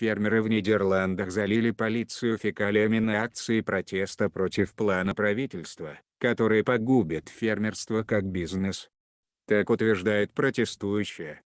Фермеры в Нидерландах залили полицию фекалиями на акции протеста против плана правительства, который погубит фермерство как бизнес. Так утверждает протестующая.